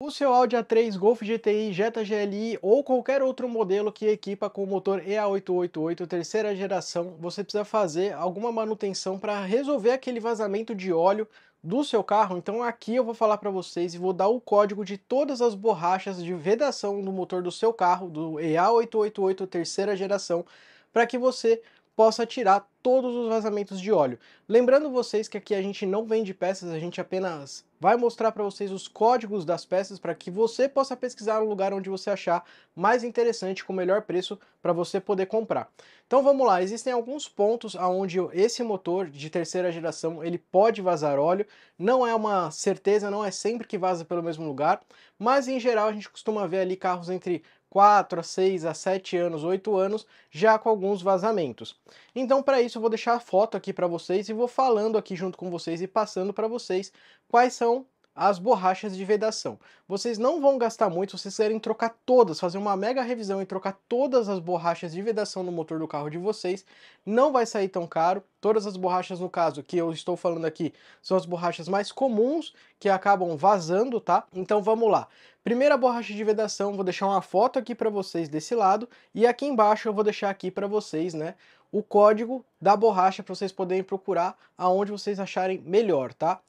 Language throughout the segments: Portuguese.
O seu Audi A3 Golf GTI, Jetta GLI ou qualquer outro modelo que equipa com o motor EA888 terceira geração, você precisa fazer alguma manutenção para resolver aquele vazamento de óleo do seu carro. Então aqui eu vou falar para vocês e vou dar o código de todas as borrachas de vedação do motor do seu carro, do EA888 terceira geração, para que você possa tirar todos os vazamentos de óleo. Lembrando vocês que aqui a gente não vende peças, a gente apenas vai mostrar para vocês os códigos das peças para que você possa pesquisar o lugar onde você achar mais interessante com o melhor preço para você poder comprar. Então vamos lá, existem alguns pontos aonde esse motor de terceira geração ele pode vazar óleo, não é uma certeza, não é sempre que vaza pelo mesmo lugar, mas em geral a gente costuma ver ali carros entre 4 a 6 a 7 anos, 8 anos, já com alguns vazamentos. Então para isso eu vou deixar a foto aqui para vocês e vou falando aqui junto com vocês e passando para vocês quais são as borrachas de vedação. Vocês não vão gastar muito se vocês quiserem trocar todas, fazer uma mega revisão e trocar todas as borrachas de vedação no motor do carro de vocês. Não vai sair tão caro. Todas as borrachas, no caso, que eu estou falando aqui, são as borrachas mais comuns que acabam vazando, tá? Então vamos lá. Primeira borracha de vedação, vou deixar uma foto aqui para vocês desse lado e aqui embaixo eu vou deixar aqui para vocês, né, o código da borracha para vocês poderem procurar aonde vocês acharem melhor, tá?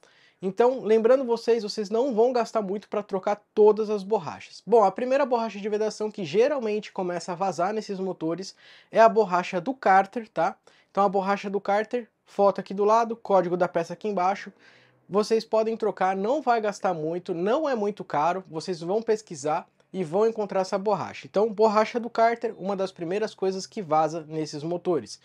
Então, lembrando vocês, vocês não vão gastar muito para trocar todas as borrachas. Bom, a primeira borracha de vedação que geralmente começa a vazar nesses motores é a borracha do cárter, tá? Então a borracha do cárter, foto aqui do lado, código da peça aqui embaixo. Vocês podem trocar, não vai gastar muito, não é muito caro, vocês vão pesquisar e vão encontrar essa borracha. Então, borracha do cárter, uma das primeiras coisas que vaza nesses motores.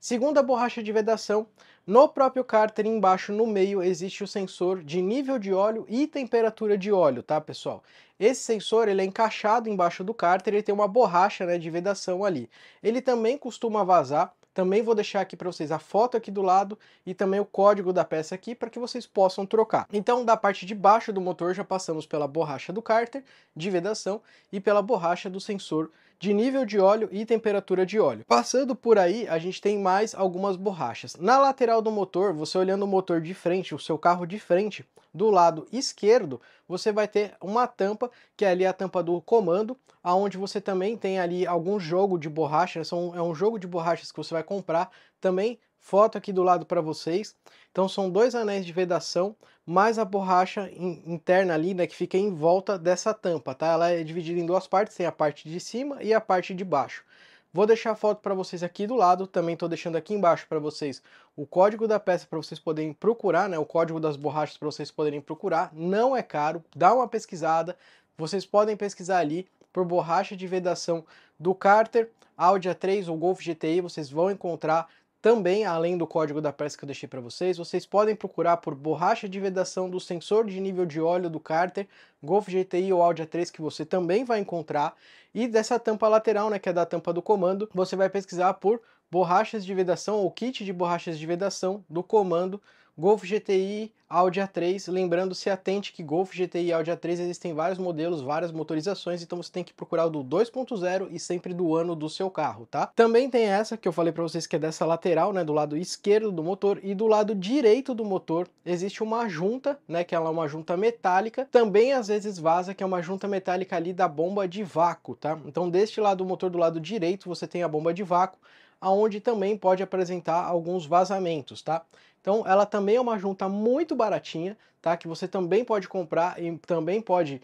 Segundo a borracha de vedação, no próprio cárter embaixo no meio existe o sensor de nível de óleo e temperatura de óleo, tá, pessoal? Esse sensor ele é encaixado embaixo do cárter, ele tem uma borracha né, de vedação ali. Ele também costuma vazar também vou deixar aqui para vocês a foto aqui do lado e também o código da peça aqui para que vocês possam trocar. Então, da parte de baixo do motor já passamos pela borracha do cárter de vedação e pela borracha do sensor de nível de óleo e temperatura de óleo. Passando por aí, a gente tem mais algumas borrachas. Na lateral do motor, você olhando o motor de frente, o seu carro de frente, do lado esquerdo, você vai ter uma tampa, que é ali a tampa do comando, aonde você também tem ali algum jogo de borracha, são, é um jogo de borrachas que você vai comprar também foto aqui do lado para vocês. Então são dois anéis de vedação, mais a borracha in interna ali, né, que fica em volta dessa tampa, tá? Ela é dividida em duas partes, tem a parte de cima e a parte de baixo. Vou deixar a foto para vocês aqui do lado, também estou deixando aqui embaixo para vocês o código da peça para vocês poderem procurar, né, o código das borrachas para vocês poderem procurar, não é caro, dá uma pesquisada, vocês podem pesquisar ali por borracha de vedação do Carter, Audi A3 ou Golf GTI, vocês vão encontrar, também, além do código da peça que eu deixei para vocês, vocês podem procurar por borracha de vedação do sensor de nível de óleo do cárter, Golf GTI ou Audi A3 que você também vai encontrar, e dessa tampa lateral, né, que é da tampa do comando, você vai pesquisar por borrachas de vedação ou kit de borrachas de vedação do comando Golf GTI, Audi A3, lembrando, se atente que Golf GTI Audi A3 existem vários modelos, várias motorizações, então você tem que procurar o do 2.0 e sempre do ano do seu carro, tá? Também tem essa que eu falei para vocês que é dessa lateral, né, do lado esquerdo do motor e do lado direito do motor existe uma junta, né, que ela é uma junta metálica, também às vezes vaza que é uma junta metálica ali da bomba de vácuo, tá? Então deste lado do motor do lado direito você tem a bomba de vácuo, aonde também pode apresentar alguns vazamentos, tá? Então ela também é uma junta muito baratinha, tá? Que você também pode comprar e também pode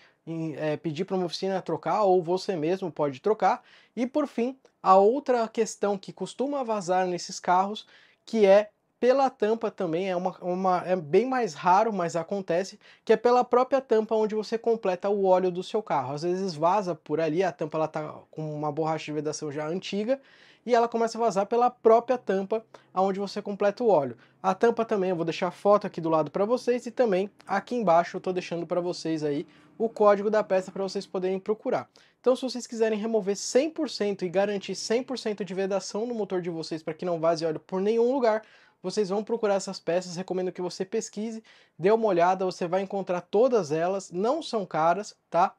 é, pedir para uma oficina trocar ou você mesmo pode trocar. E por fim, a outra questão que costuma vazar nesses carros que é pela tampa também, é, uma, uma, é bem mais raro, mas acontece, que é pela própria tampa onde você completa o óleo do seu carro. Às vezes vaza por ali, a tampa ela tá com uma borracha de vedação já antiga, e ela começa a vazar pela própria tampa aonde você completa o óleo. A tampa também eu vou deixar a foto aqui do lado para vocês e também aqui embaixo eu estou deixando para vocês aí o código da peça para vocês poderem procurar. Então se vocês quiserem remover 100% e garantir 100% de vedação no motor de vocês para que não vaze óleo por nenhum lugar, vocês vão procurar essas peças, recomendo que você pesquise, dê uma olhada, você vai encontrar todas elas, não são caras, tá?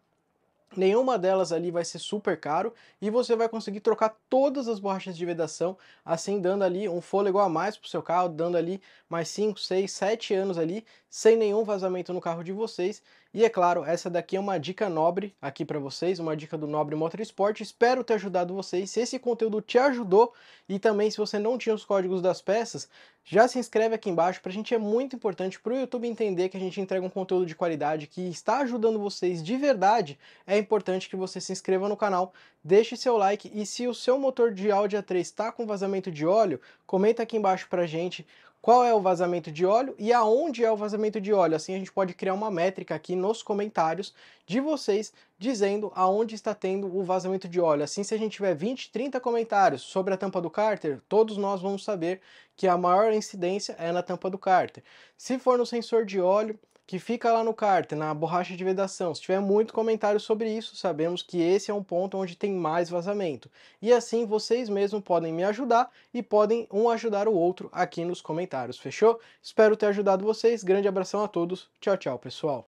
Nenhuma delas ali vai ser super caro e você vai conseguir trocar todas as borrachas de vedação, assim dando ali um fôlego a mais para o seu carro, dando ali mais 5, 6, 7 anos ali, sem nenhum vazamento no carro de vocês e é claro, essa daqui é uma dica nobre aqui para vocês, uma dica do Nobre Motorsport. Espero ter ajudado vocês. Se esse conteúdo te ajudou e também se você não tinha os códigos das peças, já se inscreve aqui embaixo. Para a gente é muito importante para o YouTube entender que a gente entrega um conteúdo de qualidade que está ajudando vocês de verdade. É importante que você se inscreva no canal, deixe seu like e se o seu motor de Audi A3 está com vazamento de óleo, comenta aqui embaixo para a gente qual é o vazamento de óleo e aonde é o vazamento de óleo. Assim a gente pode criar uma métrica aqui nos comentários de vocês dizendo aonde está tendo o vazamento de óleo. Assim, se a gente tiver 20, 30 comentários sobre a tampa do cárter, todos nós vamos saber que a maior incidência é na tampa do cárter. Se for no sensor de óleo, que fica lá no cárter, na borracha de vedação. Se tiver muito comentário sobre isso, sabemos que esse é um ponto onde tem mais vazamento. E assim vocês mesmos podem me ajudar e podem um ajudar o outro aqui nos comentários, fechou? Espero ter ajudado vocês. Grande abração a todos. Tchau, tchau, pessoal.